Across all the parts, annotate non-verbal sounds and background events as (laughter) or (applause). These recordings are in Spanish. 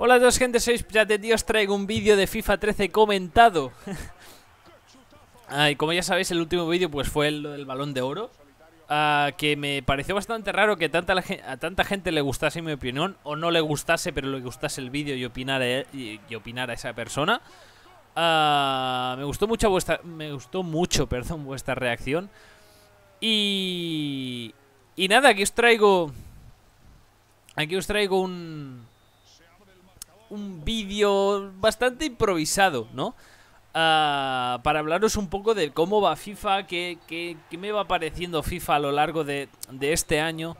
Hola a todos gente, sois ya de Dios, traigo un vídeo de FIFA 13 comentado (laughs) Ay como ya sabéis el último vídeo pues fue el del balón de oro ah, Que me pareció bastante raro que tanta a tanta gente le gustase mi opinión O no le gustase pero le gustase el vídeo y opinara, e-, y, a esa persona ah, Me gustó mucho vuestra, me gustó mucho (laughs) perdón, vuestra reacción Y... Y nada, aquí os traigo... Aquí os traigo un un vídeo bastante improvisado, ¿no? Ah, para hablaros un poco de cómo va FIFA, qué, me va pareciendo FIFA a lo largo de, este año.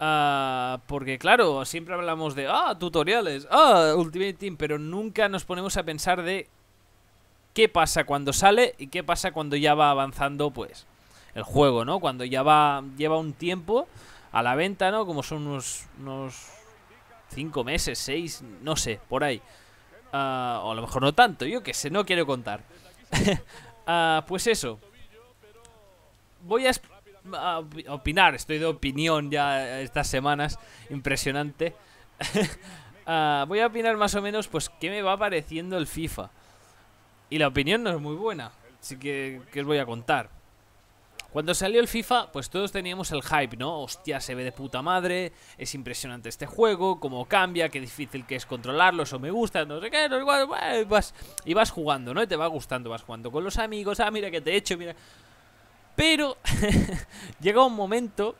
Ah, porque claro, siempre hablamos de, ah, tutoriales, ah, Ultimate Team, pero nunca nos ponemos a pensar de qué pasa cuando sale y qué pasa cuando ya va avanzando, pues, el juego, ¿no? Cuando ya va, lleva un tiempo a la venta, ¿no? Como son unos, unos 5 meses, 6, no sé, por ahí. Ah, o a lo mejor no tanto, yo que sé, no quiero contar. (laughs) Ah, pues eso. Voy a, opinar, estoy de opinión ya estas semanas, impresionante. (laughs) Ah, voy a opinar más o menos, pues, qué me va pareciendo el FIFA. Y la opinión no es muy buena, así que, que os voy a contar. Cuando salió el FIFA, pues todos teníamos el hype, ¿no? Hostia, se ve de puta madre, es impresionante este juego, cómo cambia, qué difícil que es controlarlo, eso me gusta, no sé qué, no sé vas, y vas jugando, ¿no? Y te va gustando, vas jugando con los amigos, ah, mira que te he hecho, mira... Pero (laughs) llega un momento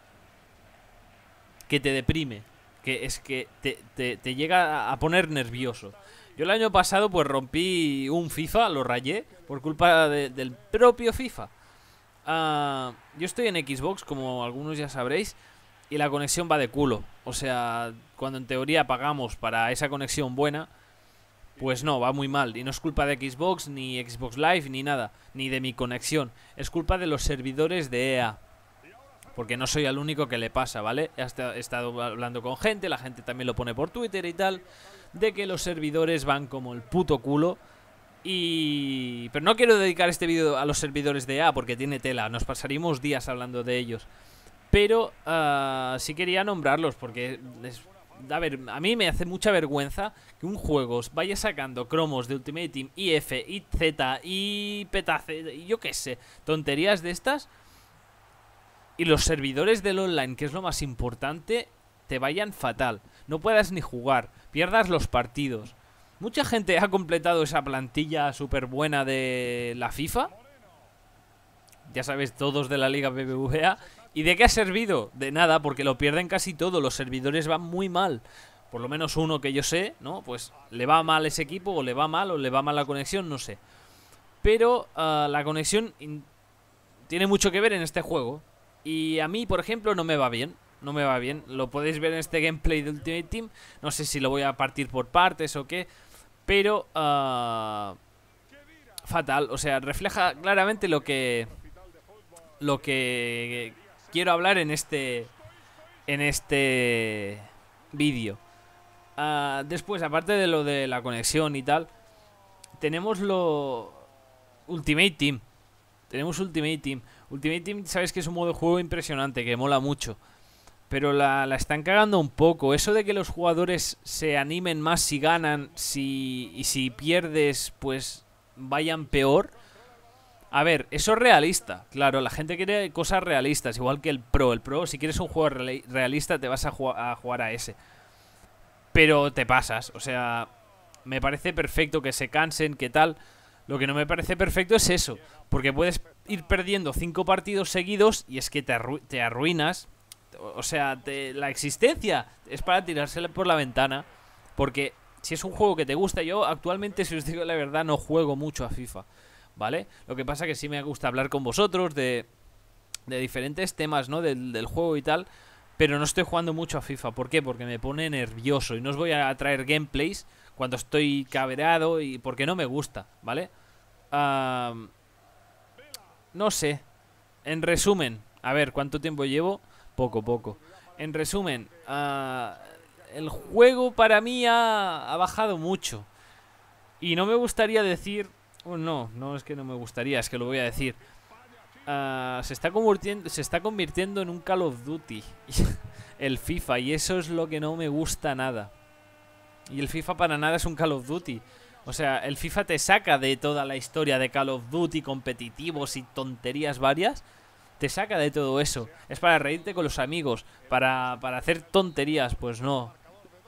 que te deprime, que es que te, llega a poner nervioso. Yo el año pasado pues rompí un FIFA, lo rayé, por culpa del propio FIFA. Ah, yo estoy en Xbox, como algunos ya sabréis, y la conexión va de culo. O sea, cuando en teoría pagamos para esa conexión buena, pues no, va muy mal. Y no es culpa de Xbox, ni Xbox Live, ni nada, ni de mi conexión. Es culpa de los servidores de EA. Porque no soy el único que le pasa, ¿vale? He estado hablando con gente, la gente también lo pone por Twitter y tal, de que los servidores van como el puto culo y... Pero no quiero dedicar este vídeo a los servidores de A porque tiene tela, nos pasaríamos días hablando de ellos. Pero ah, sí quería nombrarlos porque A ver, a mí me hace mucha vergüenza que un juego vaya sacando cromos de Ultimate Team IF, Z, y Y yo qué sé, tonterías de estas. Y los servidores del online, que es lo más importante, te vayan fatal. No puedas ni jugar, pierdas los partidos. Mucha gente ha completado esa plantilla súper buena de la FIFA. Ya sabes todos de la Liga BBVA. ¿Y de qué ha servido? De nada, porque lo pierden casi todo. Los servidores van muy mal. Por lo menos uno que yo sé, ¿no? Pues le va mal ese equipo, o le va mal, o le va mal la conexión, no sé. Pero ah, la conexión tiene mucho que ver en este juego. Y a mí, por ejemplo, no me va bien no me va bien. Lo podéis ver en este gameplay de Ultimate Team. No sé si lo voy a partir por partes o qué. Pero... Ah, fatal. O sea, refleja claramente lo que... Lo que quiero hablar en este... En este vídeo. Ah, después, aparte de lo de la conexión y tal, tenemos lo... Ultimate Team. Tenemos Ultimate Team. Ultimate Team, sabes que es un modo de juego impresionante, que mola mucho pero la, la, están cagando un poco. Eso de que los jugadores se animen más si ganan si, y si pierdes, pues vayan peor. A ver, eso es realista. Claro, la gente quiere cosas realistas, igual que el Pro. El Pro, si quieres un juego realista, te vas a, jugar a ese. Pero te pasas. O sea, me parece perfecto que se cansen, que tal. Lo que no me parece perfecto es eso. Porque puedes ir perdiendo cinco partidos seguidos y es que te, te arruinas o sea, la existencia es para tirársela por la ventana. Porque si es un juego que te gusta, yo actualmente, si os digo la verdad, no juego mucho a FIFA. ¿Vale? Lo que pasa que sí me gusta hablar con vosotros de, de diferentes temas, ¿no? Del, juego y tal. Pero no estoy jugando mucho a FIFA. ¿Por qué? Porque me pone nervioso. Y no os voy a traer gameplays cuando estoy cabreado y porque no me gusta, ¿vale? no sé. En resumen, a ver cuánto tiempo llevo poco, poco. En resumen, ah, el juego para mí ha, bajado mucho. Y no me gustaría decir... o oh, no, no es que no me gustaría, es que lo voy a decir. Ah, se, está convirtiendo, se está convirtiendo en un Call of Duty, (laughs) el FIFA, y eso es lo que no me gusta nada. Y el FIFA para nada es un Call of Duty. O sea, el FIFA te saca de toda la historia de Call of Duty competitivos y tonterías varias te saca de todo eso. Es para reírte con los amigos, para, para hacer tonterías, pues no.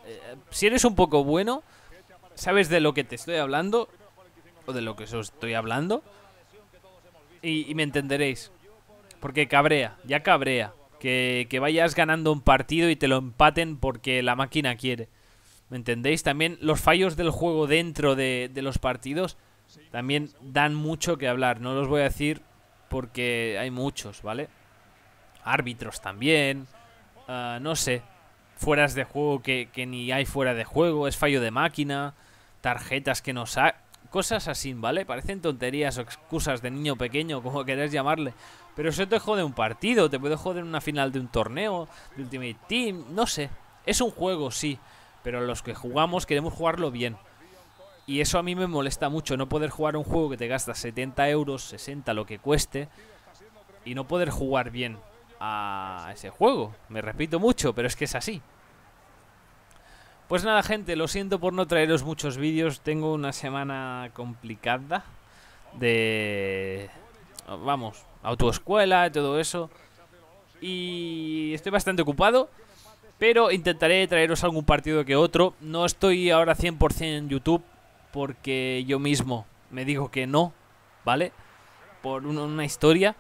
Eh, si eres un poco bueno, sabes de lo que te estoy hablando, o de lo que os estoy hablando, y, y me entenderéis. Porque cabrea, ya cabrea. Que, que vayas ganando un partido y te lo empaten porque la máquina quiere. ¿Me entendéis? También los fallos del juego dentro de, de los partidos también dan mucho que hablar. No los voy a decir porque hay muchos, ¿vale? Árbitros también, ah, no sé, fueras de juego que, ni hay fuera de juego, es fallo de máquina, tarjetas que no sa Cosas así, ¿vale? Parecen tonterías o excusas de niño pequeño, como querés llamarle. Pero eso te jode un partido, te puede joder una final de un torneo, de Ultimate Team, no sé. Es un juego, sí, pero los que jugamos queremos jugarlo bien. Y eso a mí me molesta mucho, no poder jugar un juego que te gasta 70 euros, 60, lo que cueste, y no poder jugar bien a ese juego. Me repito mucho, pero es que es así. Pues nada, gente, lo siento por no traeros muchos vídeos. Tengo una semana complicada de... Vamos, autoescuela, todo eso. Y estoy bastante ocupado, pero intentaré traeros algún partido que otro. No estoy ahora 100% en YouTube, porque yo mismo me digo que no, ¿vale? Por una historia.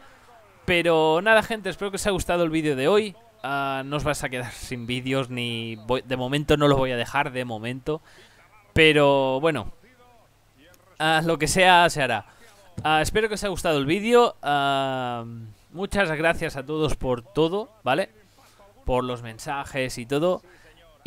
Pero nada, gente, espero que os haya gustado el vídeo de hoy. Ah, no os vas a quedar (laughs) sin vídeos, ni de momento no los voy a dejar, de momento. Pero bueno, ah, lo que sea, se hará. Ah, espero que os haya gustado el vídeo. muchas gracias a todos por todo, ¿vale? Por los mensajes y todo.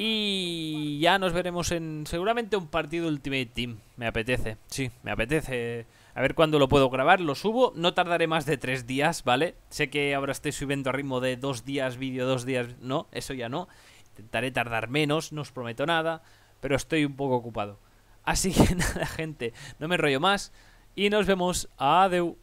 Y ya nos veremos en seguramente un partido Ultimate Team. Me apetece, sí, me apetece. A ver cuándo lo puedo grabar, lo subo. No tardaré más de tres días, ¿vale? Sé que ahora estoy subiendo a ritmo de dos días vídeo, dos días... No, eso ya no. Intentaré tardar menos, no os prometo nada, pero estoy un poco ocupado. Así que (laughs) nada, gente, no me rollo más y nos vemos. Adeu.